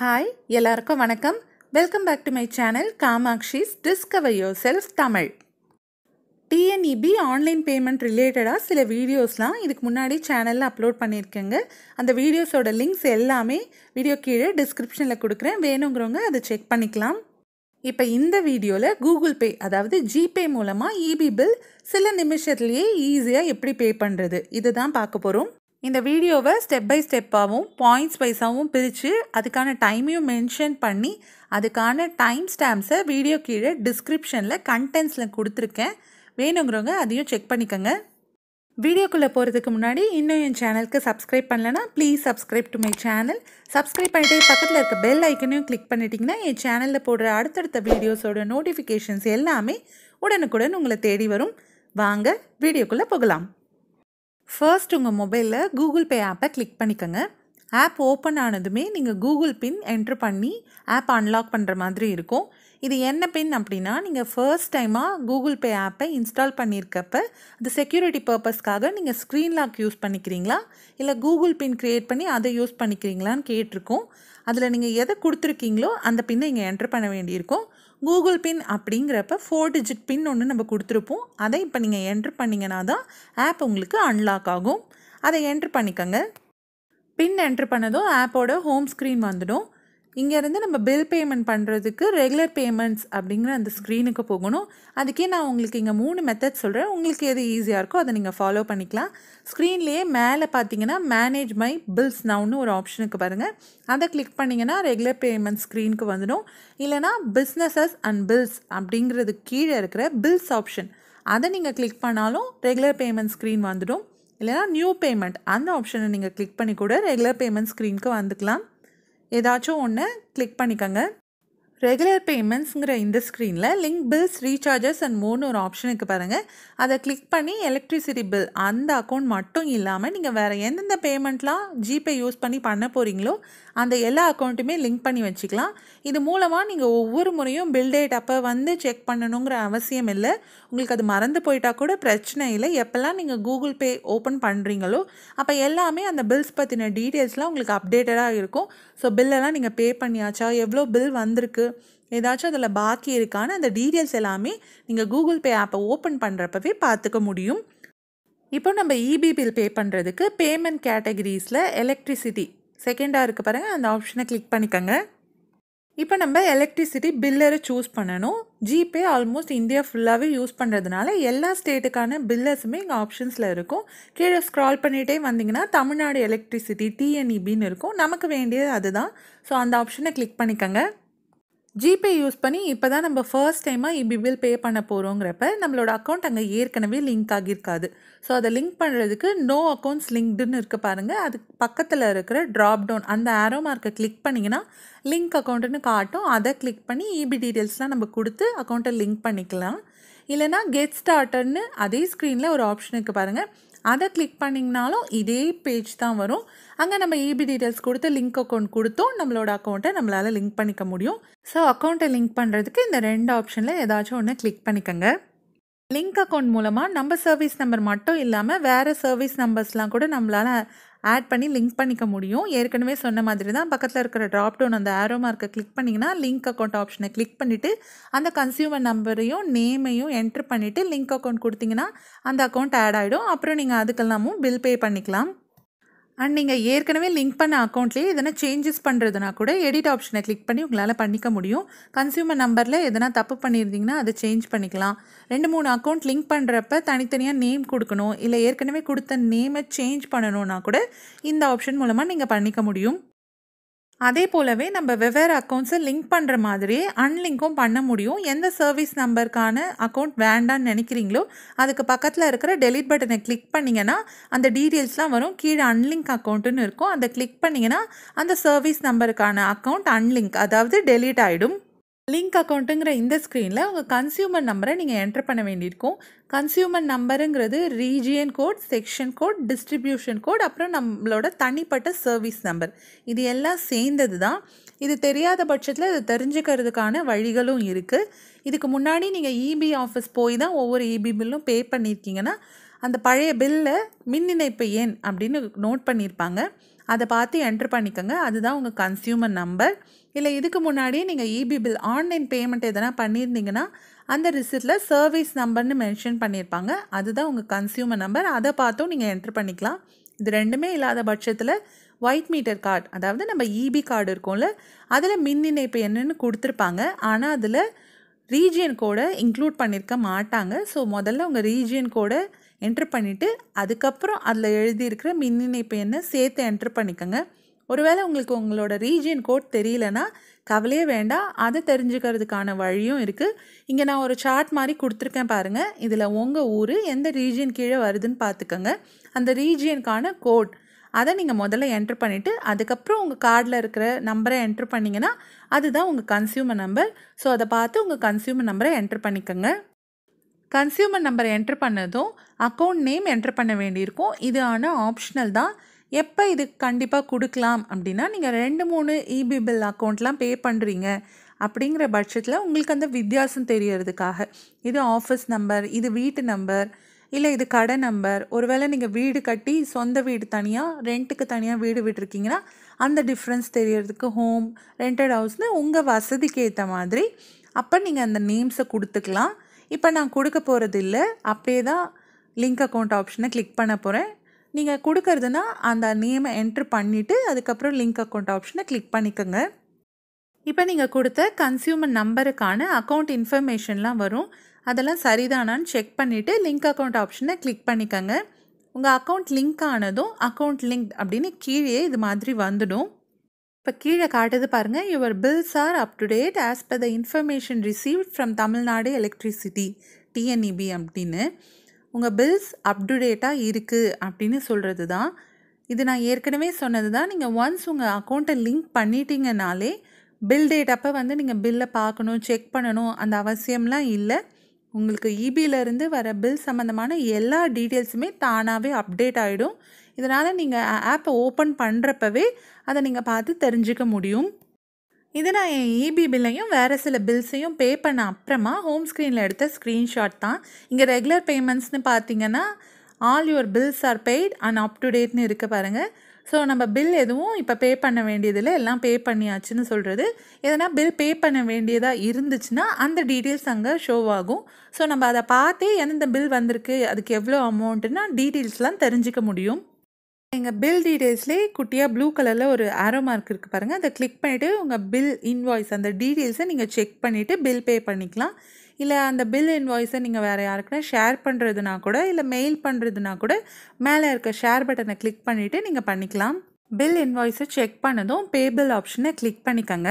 hi எல்லாருக்கும் வணக்கம் welcome back to my channel Kamakshi's discover yourself Tamil TNEB online payment ரிலேட்டடாக சில வீடியோஸ்லாம் இதுக்கு முன்னாடி சேனலில் அப்லோட் பண்ணியிருக்கேங்க அந்த வீடியோஸோட லிங்க்ஸ் எல்லாமே வீடியோ கீழே டிஸ்கிரிப்ஷனில் கொடுக்குறேன் வேணுங்கிறவங்க அதை செக் பண்ணிக்கலாம் இப்போ இந்த வீடியோவில் கூகுள் பே அதாவது ஜிபே மூலமாக இபி பில் சில நிமிஷத்துலேயே ஈஸியாக எப்படி பே பண்ணுறது இதுதான் பார்க்க போகிறோம் இந்த வீடியோவை ஸ்டெப் பை ஸ்டெப்பாகவும் பாயிண்ட்ஸ் வைஸாகவும் பிரித்து அதுக்கான டைமையும் மென்ஷன் பண்ணி அதுக்கான டைம் ஸ்டாம்ப்ஸை வீடியோ கீழே டிஸ்கிரிப்ஷனில் கண்டென்ட்ஸில் கொடுத்துருக்கேன் வேணுங்கிறவங்க அதையும் செக் பண்ணிக்கோங்க வீடியோக்குள்ளே போகிறதுக்கு முன்னாடி இன்னும் என் சேனலுக்கு சப்ஸ்கிரைப் பண்ணலனா please subscribe to my channel subscribe பண்ணிட்டு பக்கத்தில் இருக்க பெல் ஐக்கனையும் கிளிக் பண்ணிட்டீங்கன்னா என் சேனலில் போடுற அடுத்தடுத்த வீடியோஸோட நோட்டிஃபிகேஷன்ஸ் எல்லாமே உடனுக்குடன் உங்களை தேடி வரும் வாங்க வீடியோக்குள்ளே போகலாம் ஃபர்ஸ்ட் உங்கள் மொபைலில் கூகுள் பே ஆப்பை கிளிக் பண்ணிக்கோங்க ஆப் ஓப்பன் ஆனதுமே நீங்கள் கூகுள் பின் என்ட்ரு பண்ணி ஆப் அன்லாக் பண்ணுற மாதிரி இருக்கும் இது என்ன பின் அப்படின்னா நீங்கள் ஃபர்ஸ்ட் டைமாக கூகுள் பே ஆப்பை இன்ஸ்டால் பண்ணியிருக்கப்ப அது செக்யூரிட்டி பர்பஸ்க்காக நீங்கள் ஸ்க்ரீன் லாக் யூஸ் பண்ணிக்கிறீங்களா இல்லை கூகுள் பின் க்ரியேட் பண்ணி அதை யூஸ் பண்ணிக்கிறீங்களான்னு கேட்டிருக்கோம் அதில் நீங்கள் எதை கொடுத்துருக்கீங்களோ அந்த பின்னை இங்கே என்ட்ரு பண்ண வேண்டியிருக்கும் கூகுள் பின் அப்படிங்கிறப்ப ஃபோர் டிஜிட் பின் ஒன்று நம்ம கொடுத்துருப்போம் அதை இப்போ நீங்கள் என்ட்ரு பண்ணிங்கன்னா தான் ஆப் உங்களுக்கு அன்லாக் ஆகும் அதை என்ட்ரு பண்ணிக்கோங்க பின் என்ட்ரு பண்ணதும் ஆப்போட ஹோம் ஸ்க்ரீன் வந்துடும் இங்கேருந்து நம்ம பில் பேமெண்ட் பண்ணுறதுக்கு ரெகுலர் பேமெண்ட்ஸ் அப்படிங்கிற அந்த ஸ்க்ரீனுக்கு போகணும் அதுக்கே நான் உங்களுக்கு இங்கே மூணு மெத்தட் சொல்கிறேன் உங்களுக்கு எது ஈஸியாக இருக்கோ அதை நீங்கள் ஃபாலோ பண்ணிக்கலாம் ஸ்க்ரீன்லேயே மேலே பார்த்தீங்கன்னா மேனேஜ் மை பில்ஸ் நவுன்னு ஒரு ஆப்ஷனுக்கு பாருங்கள் அதை கிளிக் பண்ணிங்கன்னா ரெகுலர் பேமெண்ட் ஸ்க்ரீனுக்கு வந்துடும் இல்லைனா பிஸ்னஸஸ் அண்ட் பில்ஸ் அப்படிங்கிறது கீழே இருக்கிற பில்ஸ் ஆப்ஷன் அதை நீங்கள் கிளிக் பண்ணாலும் ரெகுலர் பேமெண்ட் ஸ்க்ரீன் வந்துடும் இல்லைனா நியூ பேமெண்ட் அந்த ஆப்ஷனை நீங்கள் கிளிக் பண்ணி கூட ரெகுலர் பேமெண்ட் ஸ்க்ரீனுக்கு வந்துக்கலாம் ஏதாச்சும் ஒன்று கிளிக் பண்ணிக்கோங்க ரெகுலர் பேமெண்ட்ஸுங்கிற இந்த ஸ்க்ரீனில் லிங்க் பில்ஸ் ரீசார்ஜஸ் அண்ட் மூணு ஒரு ஆப்ஷனுக்கு பாருங்கள் அதை கிளிக் பண்ணி எலக்ட்ரிசிட்டி பில் அந்த அக்கௌண்ட் மட்டும் இல்லாமல் நீங்கள் வேறு எந்தெந்த பேமெண்ட்லாம் ஜிபே யூஸ் பண்ணி பண்ண போகிறீங்களோ அந்த எல்லா அக்கௌண்ட்டுமே லிங்க் பண்ணி வச்சுக்கலாம் இது மூலமாக நீங்கள் ஒவ்வொரு முறையும் பில் டேட் அப்போ வந்து செக் பண்ணணுங்கிற அவசியம் இல்லை உங்களுக்கு அது மறந்து போயிட்டால் கூட பிரச்சனை இல்லை எப்போல்லாம் நீங்கள் கூகுள் பே ஓப்பன் பண்ணுறீங்களோ அப்போ எல்லாமே அந்த பில்ஸ் பற்றின டீட்டெயில்ஸ்லாம் உங்களுக்கு அப்டேட்டடாக இருக்கும் ஸோ பில்லெல்லாம் நீங்கள் பே பண்ணியாச்சா எவ்வளோ பில் வந்திருக்கு ஏதாச்சும் அதில் பாக்கி இருக்கான்னு அந்த டீட்டெயில்ஸ் எல்லாமே நீங்கள் கூகுள் பே ஆப்பை ஓப்பன் பண்ணுறப்பவே பார்த்துக்க முடியும் இப்போ நம்ம இபி பில் பே பண்ணுறதுக்கு பேமெண்ட் கேட்டகரிஸில் எலக்ட்ரிசிட்டி செகண்டாக இருக்குது பாருங்கள் அந்த ஆப்ஷனை கிளிக் பண்ணிக்கோங்க இப்போ நம்ம எலக்ட்ரிசிட்டி பில்லரை சூஸ் பண்ணணும் ஜிபே ஆல்மோஸ்ட் இந்தியா ஃபுல்லாகவே யூஸ் பண்ணுறதுனால எல்லா ஸ்டேட்டுக்கான பில்லர்ஸுமே இங்கே ஆப்ஷன்ஸில் இருக்கும் கீழே ஸ்க்ரால் பண்ணிகிட்டே வந்தீங்கன்னா தமிழ்நாடு எலக்ட்ரிசிட்டி டிஎன்இபின்னு e இருக்கும் நமக்கு வேண்டியது அதுதான் ஸோ அந்த ஆப்ஷனை கிளிக் பண்ணிக்கோங்க ஜிபே யூஸ் பண்ணி இப்போ தான் நம்ம ஃபர்ஸ்ட் டைமாக இபி பில் பே பண்ண போகிறோங்கிறப்ப நம்மளோட அக்கௌண்ட் அங்கே ஏற்கனவே லிங்க் ஆகியிருக்காது ஸோ அதை லிங்க் பண்ணுறதுக்கு நோ அக்கௌண்ட்ஸ் லிங்க்டுன்னு இருக்க பாருங்கள் அதுக்கு பக்கத்தில் இருக்கிற ட்ராப் டவுன் அந்த ஆரோ மார்க்கை கிளிக் பண்ணிங்கன்னா லிங்க் அக்கௌண்ட்டுன்னு காட்டும் அதை கிளிக் பண்ணி இபி டீட்டெயில்ஸ்லாம் நம்ம கொடுத்து அக்கௌண்ட்டை லிங்க் பண்ணிக்கலாம் இல்லைனா கெட் ஸ்டார்டர்னு அதே ஸ்க்ரீனில் ஒரு ஆப்ஷன் இருக்குது பாருங்கள் அதை கிளிக் பண்ணிங்கனாலும் இதே பேஜ் தான் வரும் அங்கே நம்ம ஏபி டீட்டெயில்ஸ் கொடுத்து லிங்க் அக்கௌண்ட் கொடுத்தோம் நம்மளோட அக்கௌண்ட்டை நம்மளால் லிங்க் பண்ணிக்க முடியும் ஸோ அக்கௌண்ட்டை லிங்க் பண்ணுறதுக்கு இந்த ரெண்டு ஆப்ஷனில் ஏதாச்சும் ஒன்று கிளிக் பண்ணிக்கோங்க லிங்க் அக்கௌண்ட் மூலமாக நம்ம சர்வீஸ் நம்பர் மட்டும் இல்லாமல் வேறு சர்வீஸ் நம்பர்ஸ்லாம் கூட நம்மளால் ஆட் பண்ணி லிங்க் பண்ணிக்க முடியும் ஏற்கனவே சொன்ன மாதிரி தான் பக்கத்தில் இருக்கிற ட்ராப் டவுன் அந்த ஆரோ மார்க்கை கிளிக் பண்ணிங்கன்னா லிங்க் அக்கௌண்ட் ஆப்ஷனை கிளிக் பண்ணிவிட்டு அந்த கன்சியூமர் நம்பரையும் நேமையும் என்ட்ரு பண்ணிவிட்டு லிங்க் அக்கௌண்ட் கொடுத்தீங்கன்னா அந்த அக்கௌண்ட் ஆட் ஆகிடும் அப்புறம் நீங்கள் அதுக்கெல்லாமும் பில் பே பண்ணிக்கலாம் அண்ட் நீங்கள் ஏற்கனவே லிங்க் பண்ண அக்கௌண்ட்லேயே எதனா சேஞ்சஸ் பண்ணுறதுனா கூட எடிட் ஆப்ஷனை கிளிக் பண்ணி உங்களால் பண்ணிக்க முடியும் கன்சியூமர் நம்பரில் எதனா தப்பு பண்ணியிருந்தீங்கன்னா அதை சேஞ்ச் பண்ணிக்கலாம் ரெண்டு மூணு அக்கௌண்ட் லிங்க் பண்ணுறப்ப தனித்தனியாக நேம் கொடுக்கணும் இல்லை ஏற்கனவே கொடுத்த நேமை சேஞ்ச் பண்ணணுன்னா கூட இந்த ஆப்ஷன் மூலமாக நீங்கள் பண்ணிக்க முடியும் அதே போலவே நம்ம வெவ்வேறு அக்கௌண்ட்ஸை லிங்க் பண்ணுற மாதிரி அன்லிங்க்கும் பண்ண முடியும் எந்த சர்வீஸ் நம்பருக்கான அக்கௌண்ட் வேண்டான்னு நினைக்கிறீங்களோ அதுக்கு பக்கத்தில் இருக்கிற டெலிட் பட்டனை கிளிக் பண்ணிங்கன்னா அந்த டீட்டெயில்ஸ்லாம் வரும் கீழே அன்லிங்க் அக்கௌண்ட்டுன்னு இருக்கும் அதை கிளிக் பண்ணிங்கன்னா அந்த சர்வீஸ் நம்பருக்கான அக்கௌண்ட் அன்லிங்க் அதாவது டெலிட் ஆகிடும் லிங்க் அக்கௌண்ட்டுங்கிற இந்த ஸ்க்ரீனில் உங்கள் கன்சியூமர் நம்பரை நீங்கள் என்ட்ரு பண்ண வேண்டியிருக்கும் கன்சியூமர் நம்பருங்கிறது region code section code distribution code அப்புறம் நம்மளோட தனிப்பட்ட சர்வீஸ் நம்பர் இது எல்லாம் சேர்ந்தது தான் இது தெரியாத பட்சத்தில் இது தெரிஞ்சுக்கிறதுக்கான வழிகளும் இருக்குது இதுக்கு முன்னாடி நீங்கள் இபி ஆஃபீஸ் போய் தான் ஒவ்வொரு இபி e பில்லும் பே பண்ணியிருக்கீங்கன்னா அந்த பழைய பில்லில் மின் இணைப்பு ஏன் அப்படின்னு நோட் பண்ணியிருப்பாங்க அதை பார்த்து என்ட்ரு பண்ணிக்கோங்க அதுதான் உங்கள் கன்சியூமர் நம்பர் இல்லை இதுக்கு முன்னாடியே நீங்கள் இபி பில் ஆன்லைன் பேமெண்ட் எதனா பண்ணியிருந்தீங்கன்னா அந்த ரிசிப்டில் சர்வீஸ் நம்பர்னு மென்ஷன் பண்ணியிருப்பாங்க அதுதான் உங்கள் கன்சியூமர் நம்பர் அதை பார்த்தும் நீங்கள் என்ட்ரு பண்ணிக்கலாம் இது ரெண்டுமே இல்லாத பட்சத்தில் ஒயிட் மீட்டர் கார்டு அதாவது நம்ம இபி e கார்டு இருக்கோம்ல அதில் மின் இணைப்பு என்னென்னு கொடுத்துருப்பாங்க ஆனால் அதில் ரீஜியன் கோடை இன்க்ளூட் பண்ணியிருக்க மாட்டாங்க ஸோ முதல்ல உங்கள் ரீஜியன் கோடை என்ட்ரு பண்ணிவிட்டு அதுக்கப்புறம் அதில் எழுதியிருக்கிற மின் இணைப்பு எண்ணை சேர்த்து என்ட்ரு பண்ணிக்கோங்க ஒருவேளை உங்களுக்கு உங்களோட ரீஜியன் கோட் தெரியலனா கவலையே வேண்டாம் அதை தெரிஞ்சுக்கிறதுக்கான வழியும் இருக்குது இங்கே நான் ஒரு சார்ட் மாதிரி கொடுத்துருக்கேன் பாருங்கள் இதில் உங்கள் ஊர் எந்த ரீஜியன் கீழே வருதுன்னு பார்த்துக்கோங்க அந்த ரீஜியனுக்கான கோட் அதை நீங்கள் முதல்ல என்ட்ரு பண்ணிவிட்டு அதுக்கப்புறம் உங்கள் கார்டில் இருக்கிற நம்பரை என்ட்ரு பண்ணிங்கன்னா அதுதான் உங்கள் கன்சியூமர் நம்பர் ஸோ அதை பார்த்து உங்கள் கன்சியூமர் நம்பரை என்ட்ரு பண்ணிக்கோங்க கன்சியூமர் நம்பரை என்ட்ரு பண்ணதும் அக்கௌண்ட் நேம் என்ட்ரு பண்ண வேண்டியிருக்கும் இது ஆனால் ஆப்ஷனல் தான் எப்போ இது கண்டிப்பாக கொடுக்கலாம் அப்படின்னா நீங்கள் ரெண்டு மூணு இபி e பில் அக்கௌண்ட்லாம் பே பண்ணுறீங்க அப்படிங்கிற பட்சத்தில் உங்களுக்கு அந்த வித்தியாசம் தெரியறதுக்காக இது ஆஃபீஸ் நம்பர் இது வீட்டு நம்பர் இல்லை இது கடை நம்பர் ஒருவேளை நீங்கள் வீடு கட்டி சொந்த வீடு தனியாக ரெண்ட்டுக்கு தனியாக வீடு விட்டுருக்கீங்கன்னா அந்த டிஃப்ரென்ஸ் தெரியறதுக்கு ஹோம் ரெண்டட் ஹவுஸ்னு உங்கள் வசதிக்கு ஏற்ற மாதிரி அப்போ நீங்கள் அந்த நேம்ஸை கொடுத்துக்கலாம் இப்போ நான் கொடுக்க போகிறது இல்லை அப்போயே தான் லிங்க் அக்கௌண்ட் ஆப்ஷனை கிளிக் பண்ண போகிறேன் நீங்கள் கொடுக்கறதுனா அந்த நேமை என்ட்ரு பண்ணிவிட்டு அதுக்கப்புறம் லிங்க் அக்கௌண்ட் ஆப்ஷனை கிளிக் பண்ணிக்கோங்க இப்போ நீங்கள் கொடுத்த கன்சியூமர் நம்பருக்கான அக்கௌண்ட் இன்ஃபர்மேஷன்லாம் வரும் அதெல்லாம் சரிதானான்னு செக் பண்ணிவிட்டு லிங்க் அக்கௌண்ட் ஆப்ஷனை கிளிக் பண்ணிக்கோங்க உங்கள் அக்கௌண்ட் லிங்க் ஆனதும் அக்கௌண்ட் லிங்க் அப்படின்னு கீழே இது மாதிரி வந்துடும் இப்போ கீழே காட்டுது பாருங்கள் your bills are up to date as per the information received from Tamil Nadu electricity TNEB அப்படின்னு உங்கள் பில்ஸ் அப் டு டேட்டாக இருக்குது அப்படின்னு சொல்கிறது தான் இது நான் ஏற்கனவே சொன்னது தான் நீங்கள் ஒன்ஸ் உங்கள் அக்கௌண்ட்டை லிங்க் பண்ணிட்டீங்கனாலே பில் டேட் அப்போ வந்து நீங்கள் பில்லை பார்க்கணும் செக் பண்ணணும் அந்த அவசியம்லாம் இல்லை உங்களுக்கு e இபியிலேருந்து வர பில் சம்மந்தமான எல்லா டீட்டெயில்ஸுமே தானாகவே அப்டேட் ஆகிடும் இதனால் நீங்கள் ஆப்பை ஓப்பன் பண்ணுறப்பவே அதை நீங்கள் பார்த்து தெரிஞ்சுக்க முடியும் இது நான் என் இபி e பில்லையும் வேறு சில பில்ஸையும் பே பண்ண அப்புறமா ஹோம் ஸ்க்ரீனில் எடுத்த ஸ்க்ரீன்ஷாட் தான் இங்கே ரெகுலர் பேமெண்ட்ஸ்னு பார்த்தீங்கன்னா all your bills are paid and up to டேட்னு இருக்க பாருங்கள் ஸோ நம்ம பில் எதுவும் இப்போ பே பண்ண வேண்டியதில் எல்லாம் பே பண்ணியாச்சுன்னு சொல்கிறது எதனா பில் பே பண்ண வேண்டியதாக இருந்துச்சுன்னா அந்த டீட்டெயில்ஸ் அங்கே ஷோ ஆகும் ஸோ நம்ம அதை பார்த்தே எந்தெந்த பில் வந்திருக்கு அதுக்கு எவ்வளோ அமௌண்ட்டுன்னா டீட்டெயில்ஸ்லாம் தெரிஞ்சிக்க முடியும் எங்கள் பில் டீட்டெயில்ஸ்லேயே குட்டியாக ப்ளூ கலரில் ஒரு ஆரோ மார்க் இருக்குது பாருங்கள் அதை கிளிக் பண்ணிவிட்டு உங்கள் பில் இன்வாய்ஸ் அந்த டீட்டெயில்ஸை நீங்கள் செக் பண்ணிவிட்டு பில் பே பண்ணிக்கலாம் இல்லை அந்த பில் இன்வாய்ஸை நீங்கள் வேறு யாருக்குன்னா ஷேர் பண்ணுறதுனா கூட இல்லை மெயில் பண்ணுறதுனா கூட மேலே இருக்க ஷேர் பட்டனை கிளிக் பண்ணிவிட்டு நீங்கள் பண்ணிக்கலாம் பில் இன்வாய்ஸை செக் பண்ணதும் பேபிள் ஆப்ஷனை கிளிக் பண்ணிக்கோங்க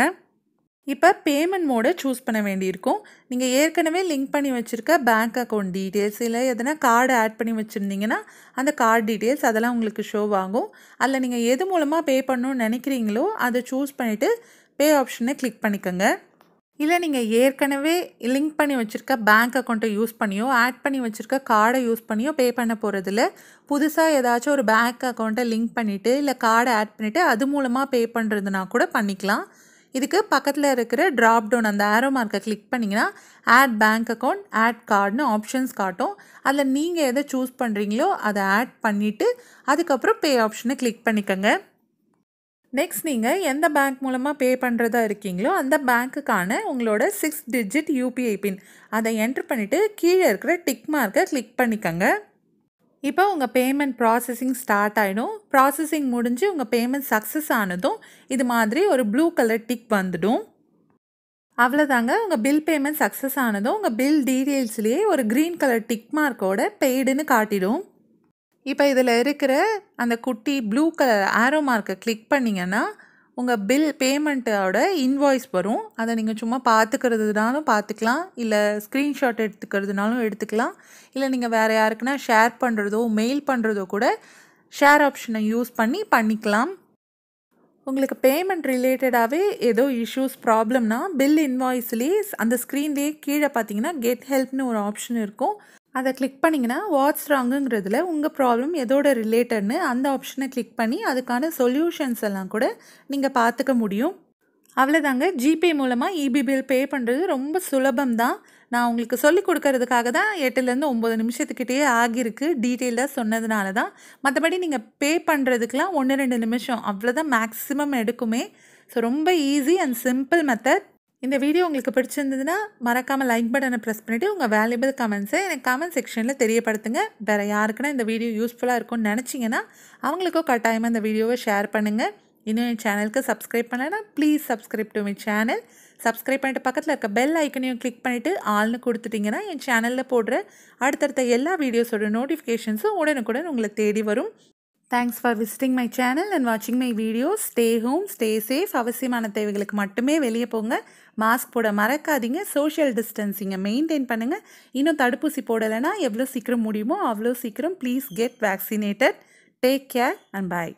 இப்போ பேமெண்ட் மோடை சூஸ் பண்ண வேண்டியிருக்கும் நீங்கள் ஏற்கனவே லிங்க் பண்ணி வச்சுருக்க பேங்க் அக்கௌண்ட் டீட்டெயில்ஸ் இல்லை எதனா கார்டு ஆட் பண்ணி வச்சுருந்தீங்கன்னா அந்த கார்டு டீட்டெயில்ஸ் அதெல்லாம் உங்களுக்கு ஷோ ஆகும் அதில் நீங்கள் எது மூலமாக பே பண்ணணும்னு நினைக்கிறீங்களோ அதை சூஸ் பண்ணிவிட்டு பே ஆப்ஷனை கிளிக் பண்ணிக்கோங்க இல்லை நீங்கள் ஏற்கனவே லிங்க் பண்ணி வச்சுருக்க பேங்க் அக்கௌண்ட்டை யூஸ் பண்ணியோ ஆட் பண்ணி வச்சுருக்க கார்டை யூஸ் பண்ணியோ பே பண்ண போகிறதில்ல புதுசாக ஏதாச்சும் ஒரு பேங்க் அக்கௌண்ட்டை லிங்க் பண்ணிவிட்டு இல்லை கார்டை ஆட் பண்ணிவிட்டு அது மூலமாக பே பண்ணுறதுனா கூட பண்ணிக்கலாம் இதுக்கு பக்கத்தில் இருக்கிற ட்ராப் டவுன் அந்த ஆரோ மார்க்கை கிளிக் பண்ணிங்கன்னா ஆட் பேங்க் அக்கௌண்ட் ஆட் கார்டுன்னு ஆப்ஷன்ஸ் காட்டும் அதில் நீங்கள் எதை சூஸ் பண்ணுறீங்களோ அதை ஆட் பண்ணிவிட்டு அதுக்கப்புறம் பே ஆப்ஷனை கிளிக் பண்ணிக்கோங்க நெக்ஸ்ட் நீங்கள் எந்த பேங்க் மூலமாக பே பண்ணுறதா இருக்கீங்களோ அந்த பேங்க்குக்கான உங்களோட சிக்ஸ் டிஜிட் யூபிஐ பின் அதை என்ட்ரு பண்ணிவிட்டு கீழே இருக்கிற டிக் மார்க்கை கிளிக் பண்ணிக்கோங்க இப்போ உங்கள் பேமெண்ட் ப்ராசஸிங் ஸ்டார்ட் ஆகிடும் ப்ராசஸிங் முடிஞ்சு உங்கள் பேமெண்ட் சக்ஸஸ் ஆனதும் இது மாதிரி ஒரு ப்ளூ கலர் டிக் வந்துடும் அவ்வளோதாங்க உங்கள் பில் பேமெண்ட் சக்ஸஸ் ஆனதும் உங்கள் பில் டீட்டெயில்ஸ்லேயே ஒரு க்ரீன் கலர் டிக் மார்க்கோட பெய்டுன்னு காட்டிடும் இப்போ இதில் இருக்கிற அந்த குட்டி ப்ளூ கலர் ஆரோ மார்க்கை கிளிக் பண்ணிங்கன்னா உங்கள் பில் பேமெண்ட்டோட இன்வாய்ஸ் வரும் அதை நீங்கள் சும்மா பார்த்துக்கிறதுனாலும் பார்த்துக்கலாம் இல்லை ஸ்க்ரீன்ஷாட் எடுத்துக்கிறதுனாலும் எடுத்துக்கலாம் இல்லை நீங்கள் வேறு யாருக்குன்னா ஷேர் பண்ணுறதோ மெயில் பண்ணுறதோ கூட ஷேர் ஆப்ஷனை யூஸ் பண்ணி பண்ணிக்கலாம் உங்களுக்கு பேமெண்ட் ரிலேட்டடாகவே ஏதோ இஷ்யூஸ் ப்ராப்ளம்னா பில் இன்வாய்ஸ்லேயே அந்த ஸ்க்ரீன்லேயே கீழே பார்த்தீங்கன்னா கெட் ஹெல்ப்னு ஒரு ஆப்ஷன் இருக்கும் அதை கிளிக் பண்ணிங்கன்னா வாட்ஸ் ராங்குங்கிறதுல உங்கள் ப்ராப்ளம் எதோட ரிலேட்டட்னு அந்த ஆப்ஷனை கிளிக் பண்ணி அதுக்கான சொல்யூஷன்ஸ் எல்லாம் கூட நீங்கள் பார்த்துக்க முடியும் அவ்வளோதாங்க ஜிபே மூலமாக இபி e பில் பே பண்ணுறது ரொம்ப சுலபம் தான் நான் உங்களுக்கு சொல்லிக் கொடுக்கறதுக்காக தான் எட்டுலேருந்து ஒம்பது நிமிஷத்துக்கிட்டேயே ஆகியிருக்கு டீட்டெயிலாக சொன்னதுனால தான் மற்றபடி நீங்கள் பே பண்ணுறதுக்கெலாம் ஒன்று ரெண்டு நிமிஷம் அவ்வளோதான் மேக்ஸிமம் எடுக்குமே ஸோ ரொம்ப ஈஸி அண்ட் சிம்பிள் மெத்தட் இந்த வீடியோ உங்களுக்கு பிடிச்சிருந்ததுன்னா மறக்காமல் லைக் பட்டனை ப்ரெஸ் பண்ணிவிட்டு உங்கள் வேல்யூபிள் கமெண்ட்ஸை எனக்கு கமெண்ட் செக்ஷனில் தெரியப்படுத்துங்க வேறு யாருக்குன்னா இந்த வீடியோ யூஸ்ஃபுல்லாக இருக்கும்னு நினச்சிங்கன்னா அவங்களுக்கும் கட்டாயமாக இந்த வீடியோவை ஷேர் பண்ணுங்கள் இன்னும் என் சேனலுக்கு சப்ஸ்கிரைப் பண்ணலைன்னா please subscribe to my channel subscribe பண்ணிட்டு பக்கத்தில் இருக்க பெல் ஐக்கனையும் கிளிக் பண்ணிவிட்டு ஆள்னு கொடுத்துட்டிங்கன்னா என் சேனலில் போடுற அடுத்தடுத்த எல்லா வீடியோஸோட நோட்டிஃபிகேஷன்ஸும் உடனுக்குடன் உங்களை தேடி வரும் thanks for visiting my channel and வாட்சிங் my videos stay home stay safe அவசியமான தேவைகளுக்கு மட்டுமே வெளியே போங்க மாஸ்க் போட மறக்காதீங்க சோஷியல் டிஸ்டன்சிங்கை மெயின்டைன் பண்ணுங்கள் இன்னும் தடுப்பூசி போடலைன்னா எவ்வளோ சீக்கிரம் முடியுமோ அவ்வளோ சீக்கிரம் please get vaccinated take care and bye